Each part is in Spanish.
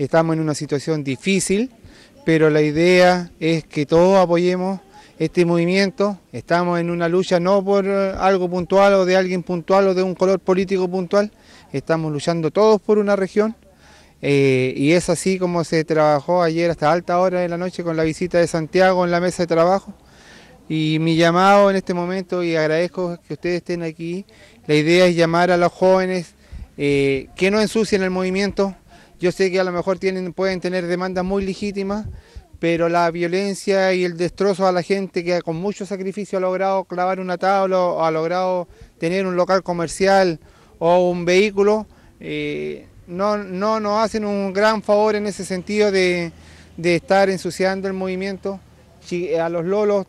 Estamos en una situación difícil, pero la idea es que todos apoyemos este movimiento. Estamos en una lucha no por algo puntual o de alguien puntual o de un color político puntual. Estamos luchando todos por una región. Eh, y es así como se trabajó ayer hasta alta hora de la noche con la visita de Santiago en la mesa de trabajo. Y mi llamado en este momento, y agradezco que ustedes estén aquí, la idea es llamar a los jóvenes eh, que no ensucien el movimiento, yo sé que a lo mejor tienen, pueden tener demandas muy legítimas, pero la violencia y el destrozo a la gente que con mucho sacrificio ha logrado clavar una tabla o ha logrado tener un local comercial o un vehículo, eh, no, no nos hacen un gran favor en ese sentido de, estar ensuciando el movimiento. A los lolos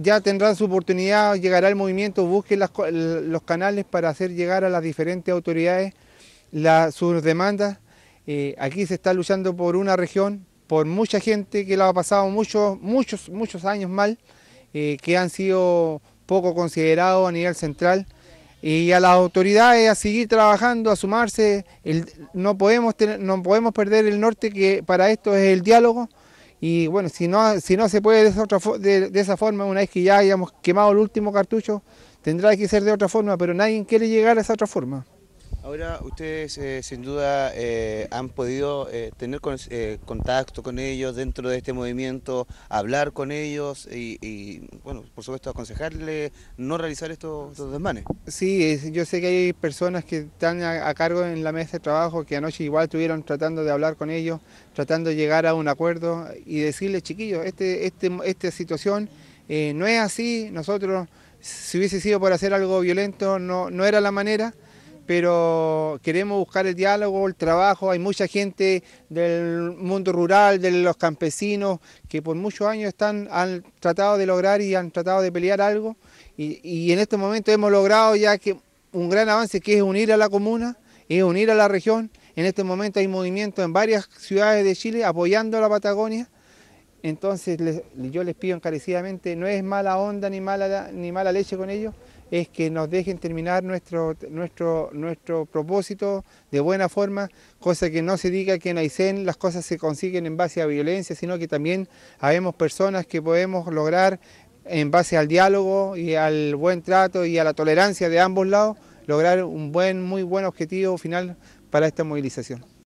ya tendrán su oportunidad, llegará el movimiento, busquen los canales para hacer llegar a las diferentes autoridades sus demandas. Eh, aquí se está luchando por una región, por mucha gente que la ha pasado muchos, muchos, muchos años mal, eh, que han sido poco considerados a nivel central. Y a las autoridades a seguir trabajando, a sumarse. no, podemos no podemos perder el norte, que para esto es el diálogo. Y bueno, si no, si no se puede de esa forma, una vez que ya hayamos quemado el último cartucho, tendrá que ser de otra forma, pero nadie quiere llegar a esa otra forma. Ahora ustedes eh, sin duda eh, han podido eh, tener contacto con ellos dentro de este movimiento, hablar con ellos y, bueno, por supuesto aconsejarles no realizar estos, desmanes. Sí, yo sé que hay personas que están a, cargo en la mesa de trabajo que anoche igual estuvieron tratando de hablar con ellos, tratando de llegar a un acuerdo y decirles, chiquillos, este, este, esta situación no es así, nosotros si hubiese sido por hacer algo violento no era la manera pero queremos buscar el diálogo, el trabajo. Hay mucha gente del mundo rural, de los campesinos, que por muchos años han tratado de lograr y han tratado de pelear algo. Y, en este momento hemos logrado ya que un gran avance que es unir a la comuna, es unir a la región. En este momento hay movimiento en varias ciudades de Chile apoyando a la Patagonia. Entonces yo les pido encarecidamente, no es mala onda ni mala, ni mala leche con ellos, es que nos dejen terminar nuestro, nuestro, nuestro propósito de buena forma, cosa que no se diga que en Aysén las cosas se consiguen en base a violencia, sino que también habemos personas que podemos lograr en base al diálogo y al buen trato y a la tolerancia de ambos lados, lograr un buen, muy buen objetivo final para esta movilización.